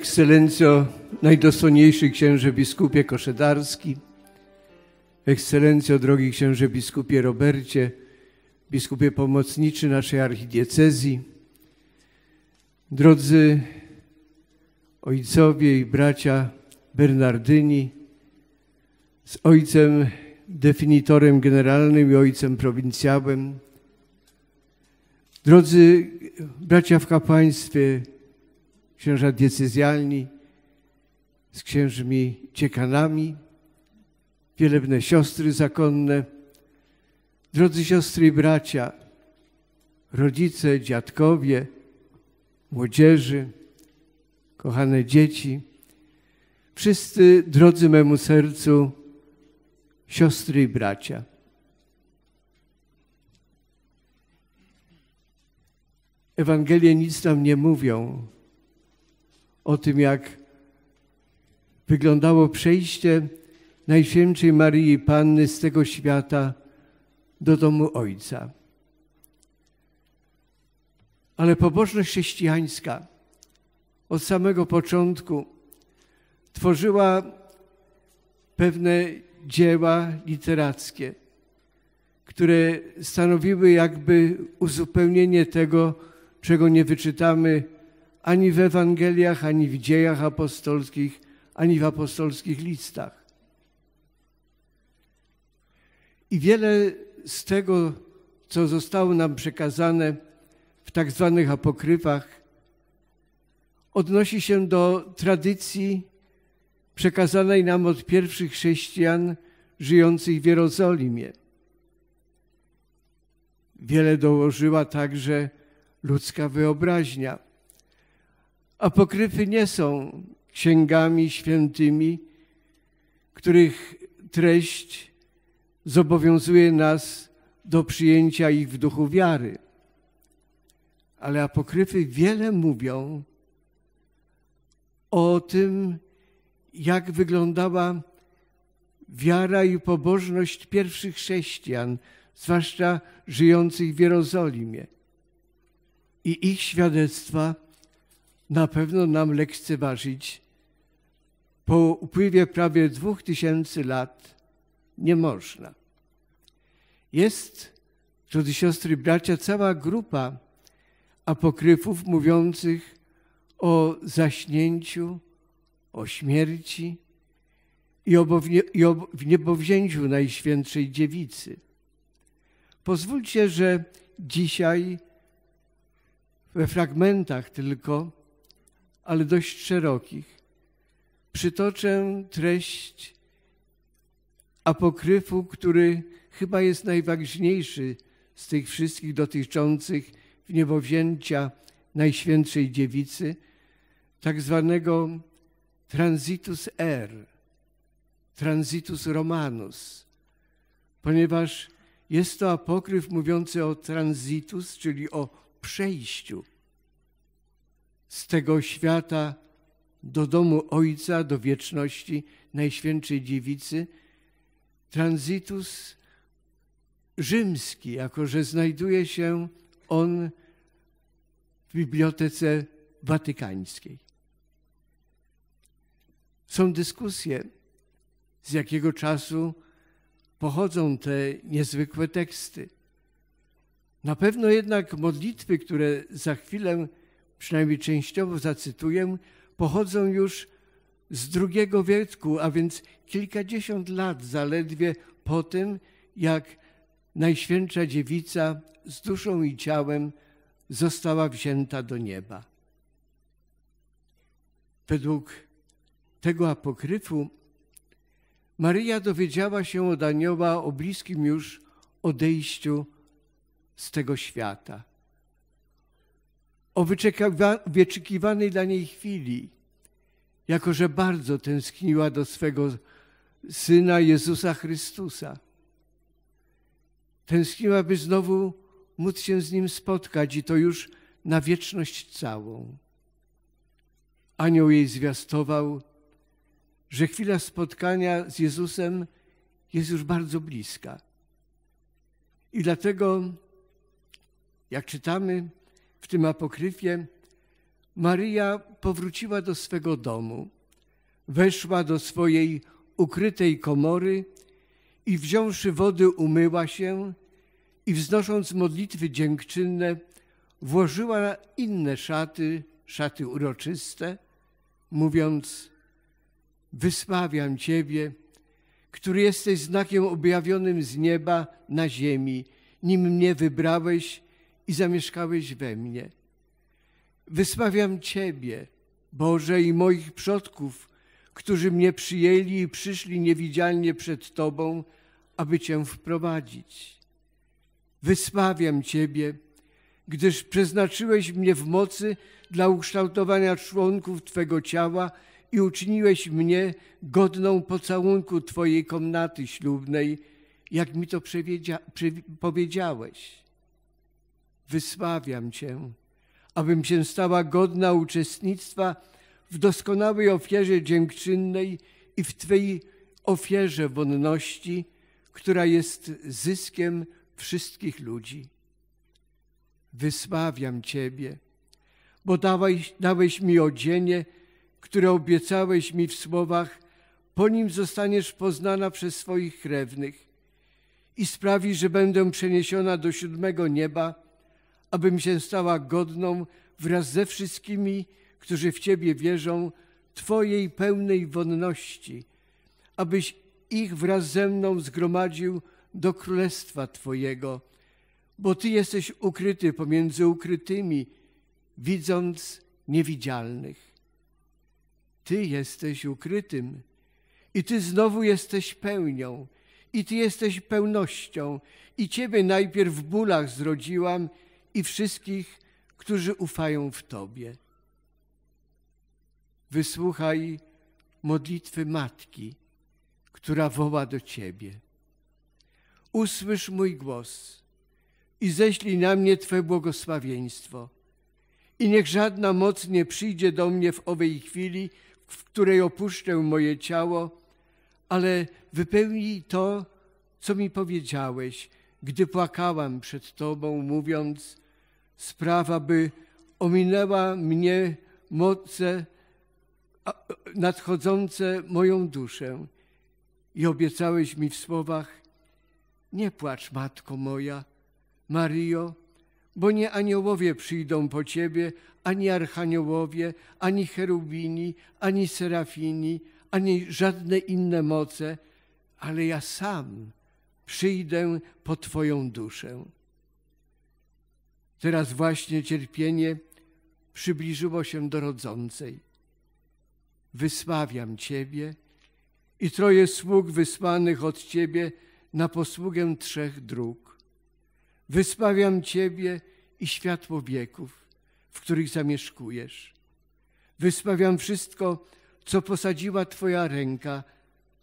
Ekscelencjo, najdosłonniejszy księże biskupie Koszedarski, Ekscelencjo, drogi księże biskupie Robercie, biskupie pomocniczy naszej archidiecezji, drodzy ojcowie i bracia Bernardyni z ojcem definitorem generalnym i ojcem prowincjałem, drodzy bracia w kapłaństwie, księża diecezjalni z księżmi ciekanami, wielebne siostry zakonne, drodzy siostry i bracia, rodzice, dziadkowie, młodzieży, kochane dzieci, wszyscy drodzy memu sercu, siostry i bracia. Ewangelie nic nam nie mówią o tym, jak wyglądało przejście Najświętszej Maryi Panny z tego świata do domu Ojca. Ale pobożność chrześcijańska od samego początku tworzyła pewne dzieła literackie, które stanowiły jakby uzupełnienie tego, czego nie wyczytamy ani w Ewangeliach, ani w dziejach apostolskich, ani w apostolskich listach. I wiele z tego, co zostało nam przekazane w tak zwanych apokryfach, odnosi się do tradycji przekazanej nam od pierwszych chrześcijan żyjących w Jerozolimie. Wiele dołożyła także ludzka wyobraźnia Apokryfy nie są księgami świętymi, których treść zobowiązuje nas do przyjęcia ich w duchu wiary. Ale apokryfy wiele mówią o tym, jak wyglądała wiara i pobożność pierwszych chrześcijan, zwłaszcza żyjących w Jerozolimie. I ich świadectwa na pewno nam lekceważyć po upływie prawie dwóch tysięcy lat nie można. Jest, drodzy siostry i bracia, cała grupa apokryfów mówiących o zaśnięciu, o śmierci i o niebowzięciu Najświętszej Dziewicy. Pozwólcie, że dzisiaj we fragmentach tylko ale dość szerokich. Przytoczę treść apokryfu, który chyba jest najważniejszy z tych wszystkich dotyczących wniebowzięcia Najświętszej Dziewicy, tak zwanego transitus R, transitus romanus, ponieważ jest to apokryf mówiący o transitus, czyli o przejściu z tego świata do domu Ojca, do wieczności Najświętszej Dziewicy, transitus rzymski, jako że znajduje się on w Bibliotece Watykańskiej. Są dyskusje, z jakiego czasu pochodzą te niezwykłe teksty. Na pewno jednak modlitwy, które za chwilę przynajmniej częściowo zacytuję, pochodzą już z drugiego wieku, a więc kilkadziesiąt lat zaledwie po tym, jak Najświętsza Dziewica z duszą i ciałem została wzięta do nieba. Według tego apokryfu Maryja dowiedziała się od anioła o bliskim już odejściu z tego świata o wyczekiwanej dla niej chwili, jako że bardzo tęskniła do swego syna Jezusa Chrystusa. Tęskniła, by znowu móc się z nim spotkać i to już na wieczność całą. Anioł jej zwiastował, że chwila spotkania z Jezusem jest już bardzo bliska. I dlatego, jak czytamy, w tym apokryfie, Maryja powróciła do swego domu, weszła do swojej ukrytej komory i wziąwszy wody umyła się i wznosząc modlitwy dziękczynne, włożyła inne szaty, szaty uroczyste, mówiąc: Wysławiam Ciebie, który jesteś znakiem objawionym z nieba na ziemi, nim mnie wybrałeś i zamieszkałeś we mnie. Wysławiam Ciebie, Boże, i moich przodków, którzy mnie przyjęli i przyszli niewidzialnie przed Tobą, aby Cię wprowadzić. Wysławiam Ciebie, gdyż przeznaczyłeś mnie w mocy dla ukształtowania członków Twego ciała i uczyniłeś mnie godną pocałunku Twojej komnaty ślubnej, jak mi to powiedziałeś wysławiam Cię, abym się stała godna uczestnictwa w doskonałej ofierze dziękczynnej i w Twojej ofierze wonności, która jest zyskiem wszystkich ludzi. Wysławiam Ciebie, bo dałeś, dałeś mi odzienie, które obiecałeś mi w słowach, po nim zostaniesz poznana przez swoich krewnych i sprawi, że będę przeniesiona do siódmego nieba, abym się stała godną wraz ze wszystkimi, którzy w Ciebie wierzą, Twojej pełnej wonności, abyś ich wraz ze mną zgromadził do królestwa Twojego, bo Ty jesteś ukryty pomiędzy ukrytymi, widząc niewidzialnych. Ty jesteś ukrytym i Ty znowu jesteś pełnią, i Ty jesteś pełnością, i Ciebie najpierw w bólach zrodziłam, i wszystkich, którzy ufają w Tobie. Wysłuchaj modlitwy matki, która woła do Ciebie. Usłysz mój głos i ześlij na mnie Twe błogosławieństwo. I niech żadna moc nie przyjdzie do mnie w owej chwili, w której opuszczę moje ciało, ale wypełnij to, co mi powiedziałeś, gdy płakałam przed Tobą, mówiąc, sprawa by ominęła mnie moce nadchodzące moją duszę. I obiecałeś mi w słowach, nie płacz, matko moja, Mario, bo nie aniołowie przyjdą po ciebie, ani archaniołowie, ani cherubini, ani serafini, ani żadne inne moce, ale ja sam przyjdę po Twoją duszę. Teraz właśnie cierpienie przybliżyło się do rodzącej. Wysławiam Ciebie i troje sług wysłanych od Ciebie na posługę trzech dróg. Wysławiam Ciebie i światło wieków, w których zamieszkujesz. Wysławiam wszystko, co posadziła Twoja ręka,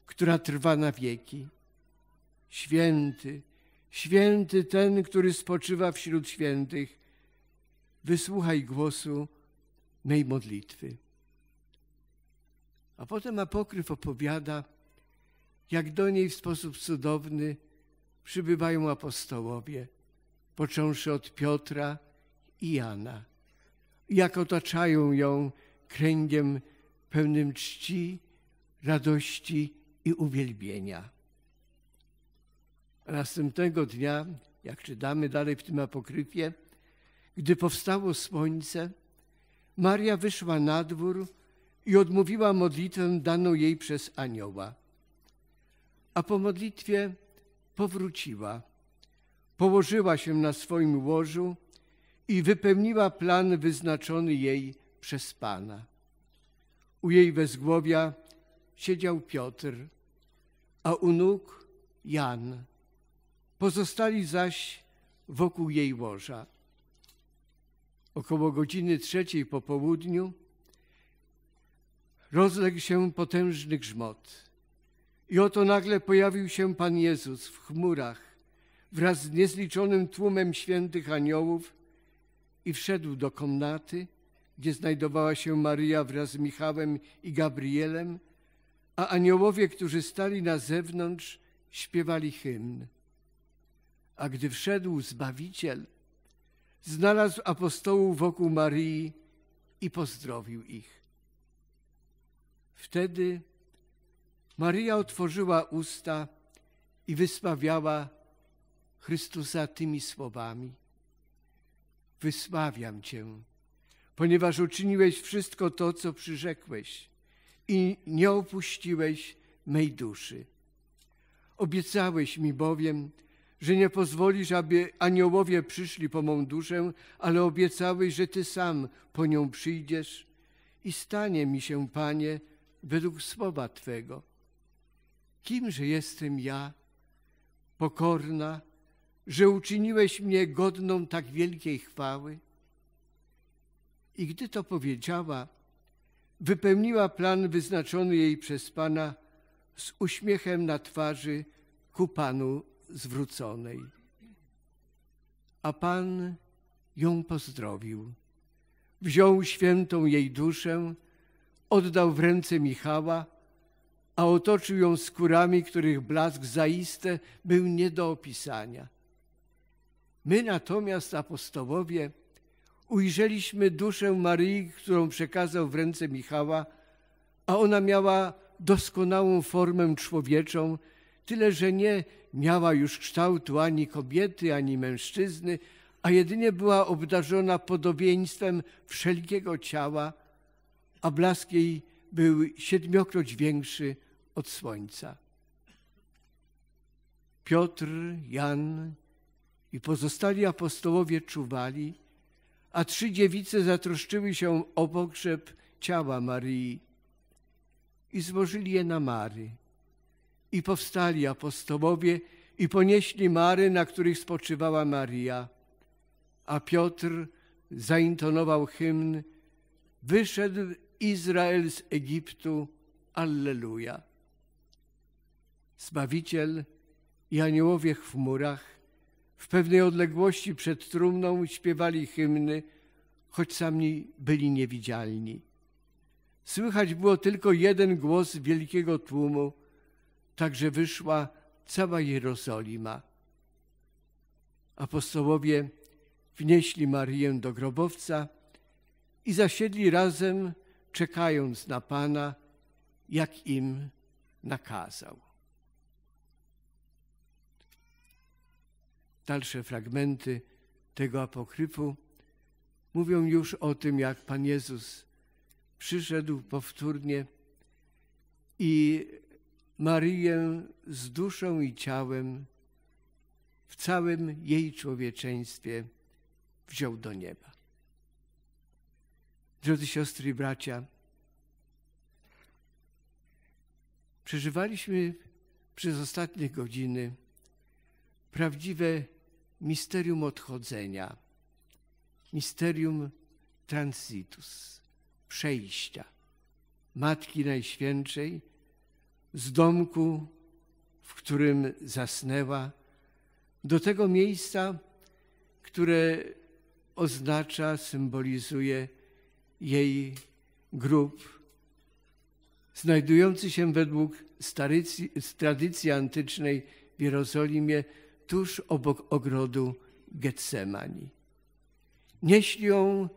która trwa na wieki święty, święty ten, który spoczywa wśród świętych, wysłuchaj głosu mej modlitwy. A potem apokryf opowiada, jak do niej w sposób cudowny przybywają apostołowie, począwszy od Piotra i Jana, jak otaczają ją kręgiem pełnym czci, radości i uwielbienia następnego dnia, jak czytamy dalej w tym apokryfie, gdy powstało słońce, Maria wyszła na dwór i odmówiła modlitwę daną jej przez anioła. A po modlitwie powróciła, położyła się na swoim łożu i wypełniła plan wyznaczony jej przez Pana. U jej wezgłowia siedział Piotr, a u nóg Jan Pozostali zaś wokół jej łoża. Około godziny trzeciej po południu rozległ się potężny grzmot. I oto nagle pojawił się Pan Jezus w chmurach wraz z niezliczonym tłumem świętych aniołów i wszedł do komnaty, gdzie znajdowała się Maryja wraz z Michałem i Gabrielem, a aniołowie, którzy stali na zewnątrz, śpiewali hymn. A gdy wszedł Zbawiciel, znalazł apostołów wokół Marii i pozdrowił ich. Wtedy Maria otworzyła usta i wysławiała Chrystusa tymi słowami. Wysławiam Cię, ponieważ uczyniłeś wszystko to, co przyrzekłeś i nie opuściłeś mej duszy. Obiecałeś mi bowiem, że nie pozwolisz, aby aniołowie przyszli po mą duszę, ale obiecałeś, że Ty sam po nią przyjdziesz i stanie mi się, Panie, według słowa Twego. Kimże jestem ja, pokorna, że uczyniłeś mnie godną tak wielkiej chwały? I gdy to powiedziała, wypełniła plan wyznaczony jej przez Pana z uśmiechem na twarzy ku Panu zwróconej. A Pan ją pozdrowił. Wziął świętą jej duszę, oddał w ręce Michała, a otoczył ją skórami, których blask zaiste był nie do opisania. My natomiast, apostołowie, ujrzeliśmy duszę Maryi, którą przekazał w ręce Michała, a ona miała doskonałą formę człowieczą, tyle że nie miała już kształtu ani kobiety, ani mężczyzny, a jedynie była obdarzona podobieństwem wszelkiego ciała, a blask jej był siedmiokroć większy od słońca. Piotr, Jan i pozostali apostołowie czuwali, a trzy dziewice zatroszczyły się o pogrzeb ciała Marii i złożyli je na Mary. I powstali apostołowie i ponieśli mary, na których spoczywała Maria. A Piotr zaintonował hymn Wyszedł Izrael z Egiptu, Alleluja. Zbawiciel i aniołowie w chmurach w pewnej odległości przed trumną śpiewali hymny, choć sami byli niewidzialni. Słychać było tylko jeden głos wielkiego tłumu – także wyszła cała Jerozolima. Apostołowie wnieśli Marię do grobowca i zasiedli razem, czekając na Pana, jak im nakazał. Dalsze fragmenty tego apokryfu mówią już o tym, jak Pan Jezus przyszedł powtórnie i Marię z duszą i ciałem w całym jej człowieczeństwie wziął do nieba. Drodzy siostry i bracia, przeżywaliśmy przez ostatnie godziny prawdziwe misterium odchodzenia, misterium transitus, przejścia Matki Najświętszej z domku, w którym zasnęła, do tego miejsca, które oznacza, symbolizuje jej grób, znajdujący się według tradycji antycznej w Jerozolimie tuż obok ogrodu Getsemani. Nieśli ją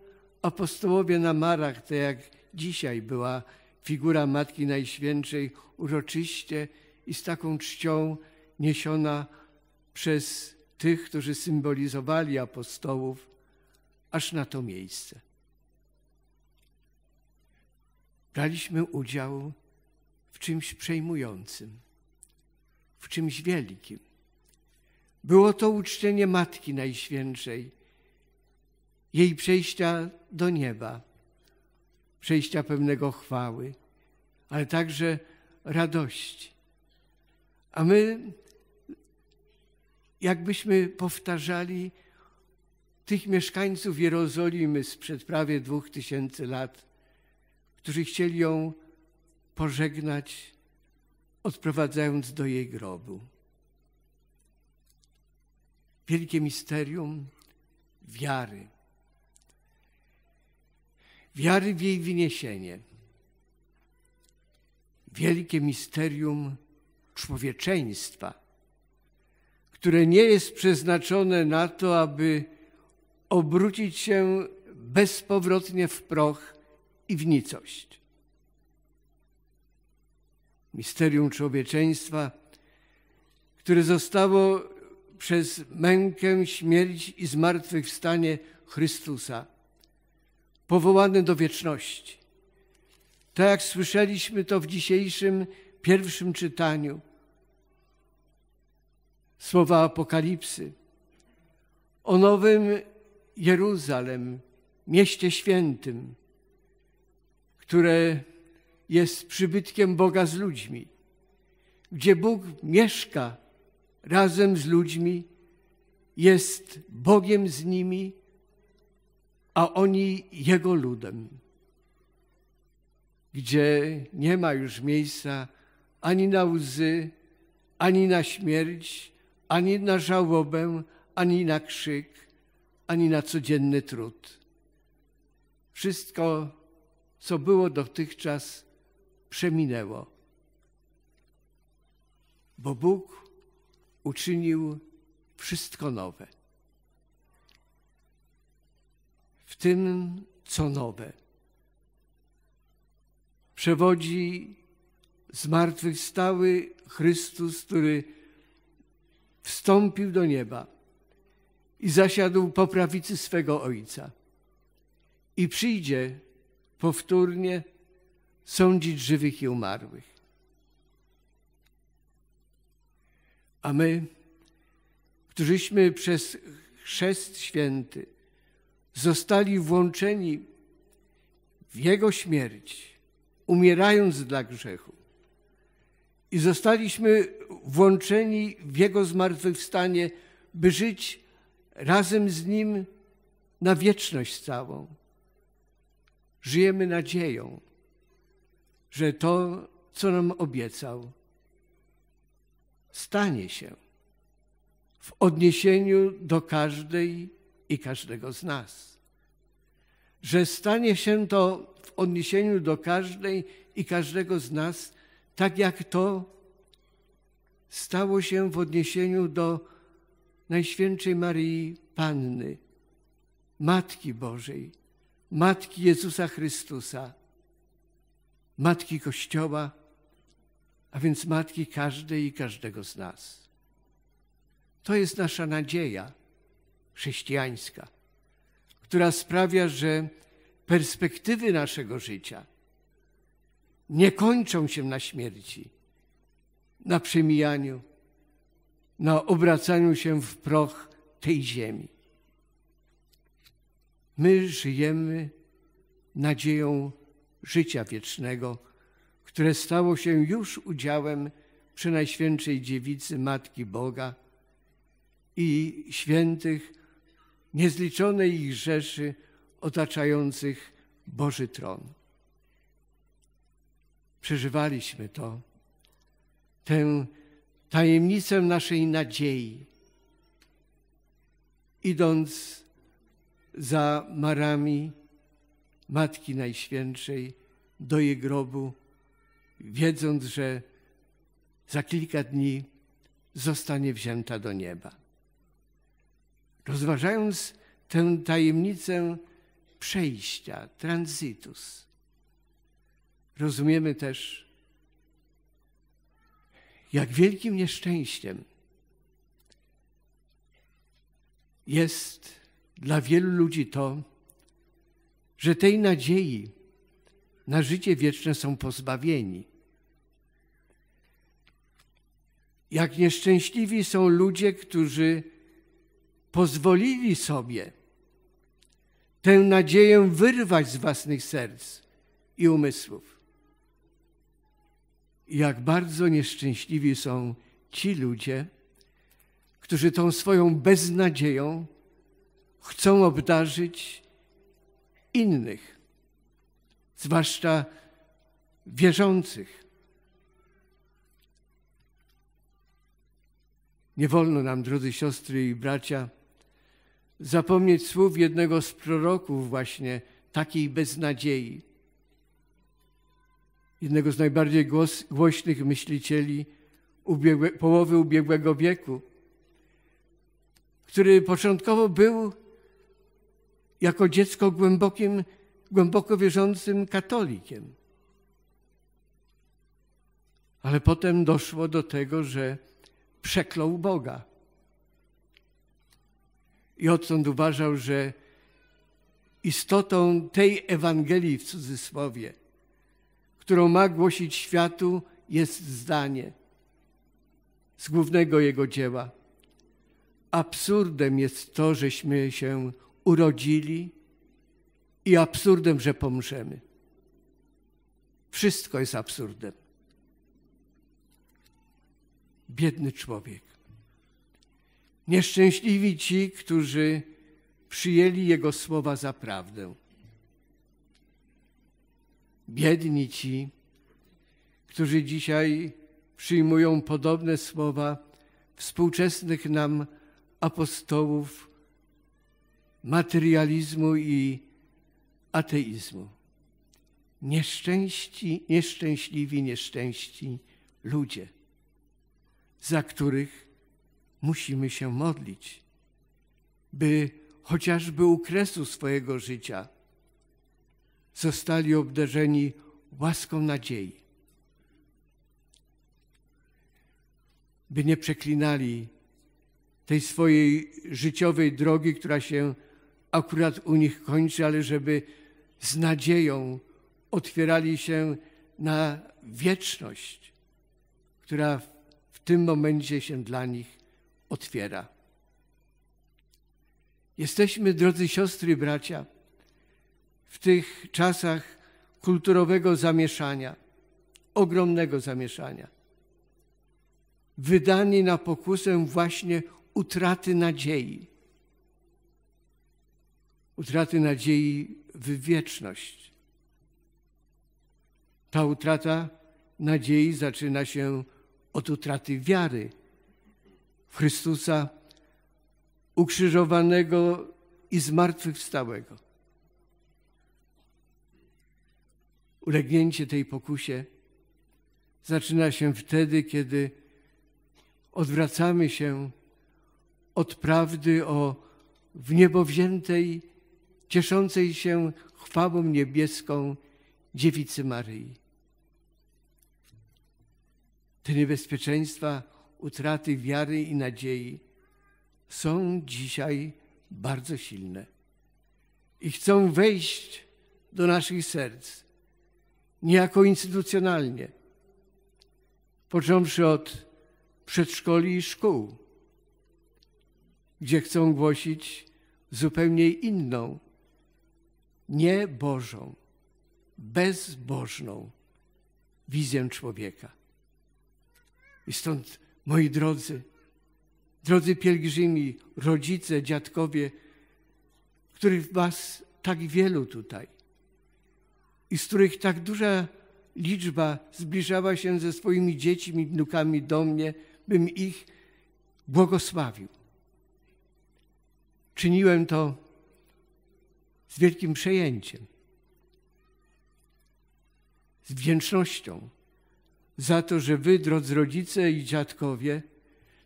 apostołowie na marach, tak jak dzisiaj była figura Matki Najświętszej uroczyście i z taką czcią niesiona przez tych, którzy symbolizowali apostołów, aż na to miejsce. Braliśmy udział w czymś przejmującym, w czymś wielkim. Było to uczczenie Matki Najświętszej, jej przejścia do nieba przejścia pewnego chwały, ale także radości. A my, jakbyśmy powtarzali tych mieszkańców Jerozolimy sprzed prawie dwóch tysięcy lat, którzy chcieli ją pożegnać, odprowadzając do jej grobu. Wielkie misterium wiary wiary w jej wyniesienie. Wielkie misterium człowieczeństwa, które nie jest przeznaczone na to, aby obrócić się bezpowrotnie w proch i w nicość. Misterium człowieczeństwa, które zostało przez mękę, śmierć i zmartwychwstanie Chrystusa powołany do wieczności. Tak jak słyszeliśmy to w dzisiejszym pierwszym czytaniu, słowa Apokalipsy o nowym Jeruzalem, mieście świętym, które jest przybytkiem Boga z ludźmi, gdzie Bóg mieszka razem z ludźmi, jest Bogiem z nimi a oni Jego ludem, gdzie nie ma już miejsca ani na łzy, ani na śmierć, ani na żałobę, ani na krzyk, ani na codzienny trud. Wszystko, co było dotychczas, przeminęło, bo Bóg uczynił wszystko nowe. w tym, co nowe. Przewodzi zmartwychwstały Chrystus, który wstąpił do nieba i zasiadł po prawicy swego Ojca. I przyjdzie powtórnie sądzić żywych i umarłych. A my, którzyśmy przez chrzest święty, zostali włączeni w Jego śmierć, umierając dla grzechu. I zostaliśmy włączeni w Jego zmartwychwstanie, by żyć razem z Nim na wieczność całą. Żyjemy nadzieją, że to, co nam obiecał, stanie się w odniesieniu do każdej i każdego z nas. Że stanie się to w odniesieniu do każdej i każdego z nas, tak jak to stało się w odniesieniu do Najświętszej Maryi Panny, Matki Bożej, Matki Jezusa Chrystusa, Matki Kościoła, a więc Matki każdej i każdego z nas. To jest nasza nadzieja chrześcijańska, która sprawia, że perspektywy naszego życia nie kończą się na śmierci, na przemijaniu, na obracaniu się w proch tej ziemi. My żyjemy nadzieją życia wiecznego, które stało się już udziałem przy Najświętszej Dziewicy Matki Boga i świętych niezliczonej ich rzeszy otaczających Boży tron. Przeżywaliśmy to, tę tajemnicę naszej nadziei, idąc za marami Matki Najświętszej do jej grobu, wiedząc, że za kilka dni zostanie wzięta do nieba rozważając tę tajemnicę przejścia, transitus, rozumiemy też, jak wielkim nieszczęściem jest dla wielu ludzi to, że tej nadziei na życie wieczne są pozbawieni. Jak nieszczęśliwi są ludzie, którzy pozwolili sobie tę nadzieję wyrwać z własnych serc i umysłów. Jak bardzo nieszczęśliwi są ci ludzie, którzy tą swoją beznadzieją chcą obdarzyć innych, zwłaszcza wierzących. Nie wolno nam, drodzy siostry i bracia, zapomnieć słów jednego z proroków właśnie takiej beznadziei. Jednego z najbardziej głos, głośnych myślicieli ubiegłe, połowy ubiegłego wieku, który początkowo był jako dziecko głębokim, głęboko wierzącym katolikiem. Ale potem doszło do tego, że przeklął Boga i odtąd uważał, że istotą tej Ewangelii w cudzysłowie, którą ma głosić światu, jest zdanie z głównego jego dzieła. Absurdem jest to, żeśmy się urodzili i absurdem, że pomrzemy. Wszystko jest absurdem. Biedny człowiek. Nieszczęśliwi ci, którzy przyjęli Jego słowa za prawdę. Biedni ci, którzy dzisiaj przyjmują podobne słowa współczesnych nam apostołów materializmu i ateizmu. Nieszczęści, nieszczęśliwi, nieszczęści ludzie, za których musimy się modlić, by chociażby u kresu swojego życia zostali obdarzeni łaską nadziei, by nie przeklinali tej swojej życiowej drogi, która się akurat u nich kończy, ale żeby z nadzieją otwierali się na wieczność, która w tym momencie się dla nich otwiera. Jesteśmy, drodzy siostry i bracia, w tych czasach kulturowego zamieszania, ogromnego zamieszania, wydani na pokusę właśnie utraty nadziei. Utraty nadziei w wieczność. Ta utrata nadziei zaczyna się od utraty wiary Chrystusa ukrzyżowanego i zmartwychwstałego. Ulegnięcie tej pokusie zaczyna się wtedy, kiedy odwracamy się od prawdy o wniebowziętej, cieszącej się chwałą niebieską dziewicy Maryi. Te niebezpieczeństwa utraty wiary i nadziei są dzisiaj bardzo silne i chcą wejść do naszych serc, niejako instytucjonalnie, począwszy od przedszkoli i szkół, gdzie chcą głosić zupełnie inną, niebożą, bezbożną wizję człowieka. I stąd Moi drodzy, drodzy pielgrzymi, rodzice, dziadkowie, których was tak wielu tutaj i z których tak duża liczba zbliżała się ze swoimi dziećmi, wnukami do mnie, bym ich błogosławił. Czyniłem to z wielkim przejęciem, z wdzięcznością za to, że wy, drodzy rodzice i dziadkowie,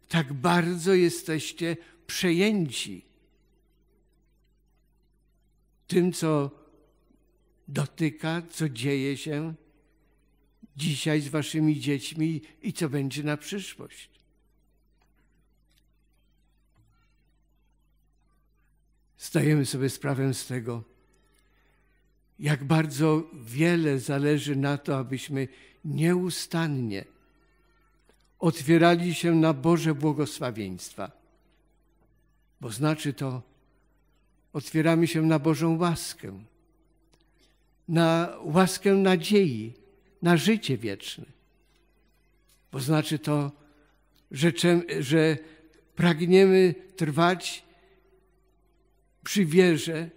tak bardzo jesteście przejęci tym, co dotyka, co dzieje się dzisiaj z waszymi dziećmi i co będzie na przyszłość. Zdajemy sobie sprawę z tego, jak bardzo wiele zależy na to, abyśmy nieustannie otwierali się na Boże błogosławieństwa, bo znaczy to, otwieramy się na Bożą łaskę, na łaskę nadziei, na życie wieczne, bo znaczy to, że, że pragniemy trwać przy wierze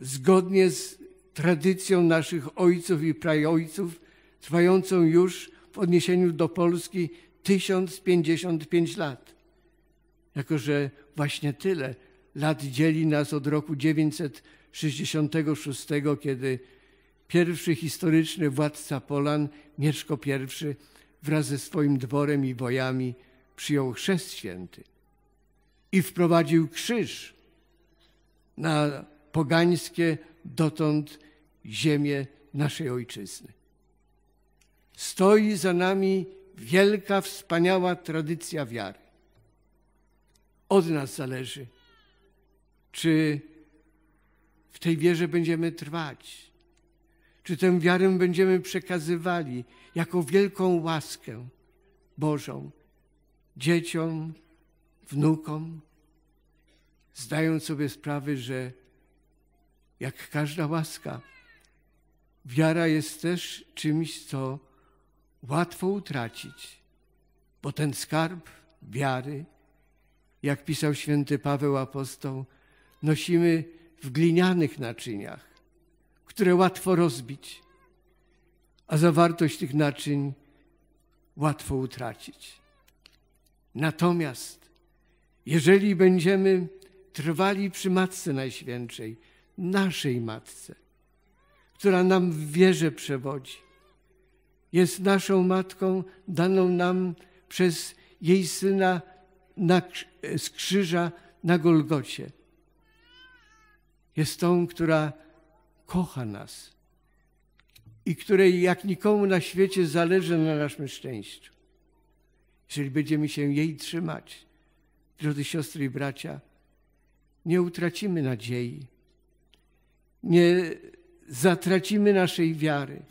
zgodnie z tradycją naszych ojców i prajojców, trwającą już w odniesieniu do Polski 1055 lat. Jako, że właśnie tyle lat dzieli nas od roku 966, kiedy pierwszy historyczny władca Polan, Mieszko I, wraz ze swoim dworem i wojami przyjął chrzest święty i wprowadził krzyż na pogańskie dotąd ziemię naszej ojczyzny stoi za nami wielka, wspaniała tradycja wiary. Od nas zależy, czy w tej wierze będziemy trwać, czy tę wiarę będziemy przekazywali jako wielką łaskę Bożą dzieciom, wnukom, zdając sobie sprawę, że jak każda łaska, wiara jest też czymś, co łatwo utracić, bo ten skarb wiary, jak pisał święty Paweł apostoł, nosimy w glinianych naczyniach, które łatwo rozbić, a zawartość tych naczyń łatwo utracić. Natomiast, jeżeli będziemy trwali przy Matce Najświętszej, naszej Matce, która nam w wierze przewodzi, jest naszą matką, daną nam przez jej syna na, z krzyża na Golgocie. Jest tą, która kocha nas i której jak nikomu na świecie zależy na naszym szczęściu. Jeżeli będziemy się jej trzymać, drodzy siostry i bracia, nie utracimy nadziei, nie zatracimy naszej wiary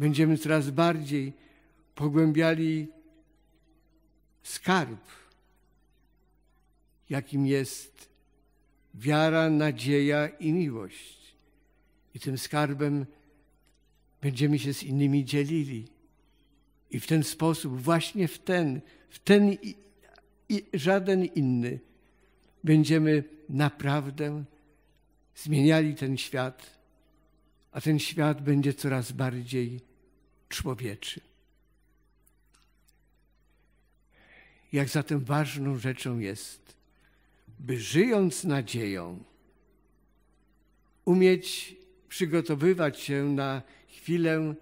będziemy coraz bardziej pogłębiali skarb, jakim jest wiara, nadzieja i miłość. I tym skarbem będziemy się z innymi dzielili. I w ten sposób, właśnie w ten, w ten i, i żaden inny, będziemy naprawdę zmieniali ten świat, a ten świat będzie coraz bardziej człowieczy. Jak zatem ważną rzeczą jest, by żyjąc nadzieją, umieć przygotowywać się na chwilę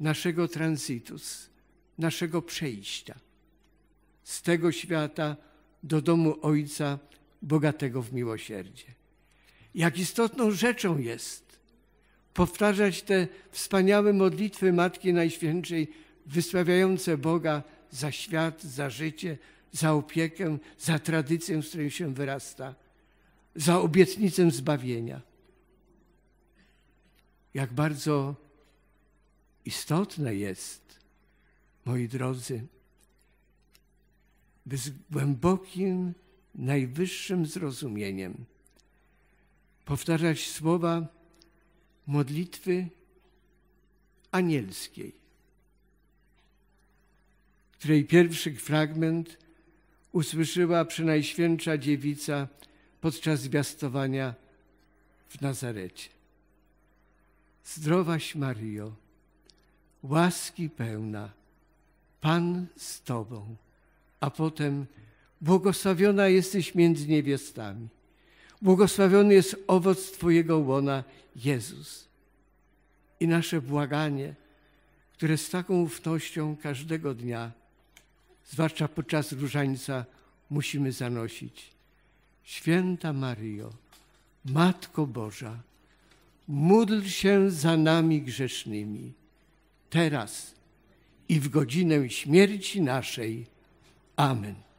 naszego transitus, naszego przejścia z tego świata do domu Ojca bogatego w miłosierdzie. Jak istotną rzeczą jest powtarzać te wspaniałe modlitwy Matki Najświętszej, wysławiające Boga za świat, za życie, za opiekę, za tradycję, z której się wyrasta, za obietnicę zbawienia. Jak bardzo istotne jest, moi drodzy, by z głębokim, najwyższym zrozumieniem powtarzać słowa, modlitwy anielskiej, której pierwszy fragment usłyszyła przynajświętsza dziewica podczas zwiastowania w Nazarecie. Zdrowaś Mario, łaski pełna, Pan z Tobą, a potem błogosławiona jesteś między niewiastami Błogosławiony jest owoc Twojego łona, Jezus. I nasze błaganie, które z taką ufnością każdego dnia, zwłaszcza podczas różańca, musimy zanosić. Święta Mario, Matko Boża, módl się za nami grzesznymi, teraz i w godzinę śmierci naszej. Amen.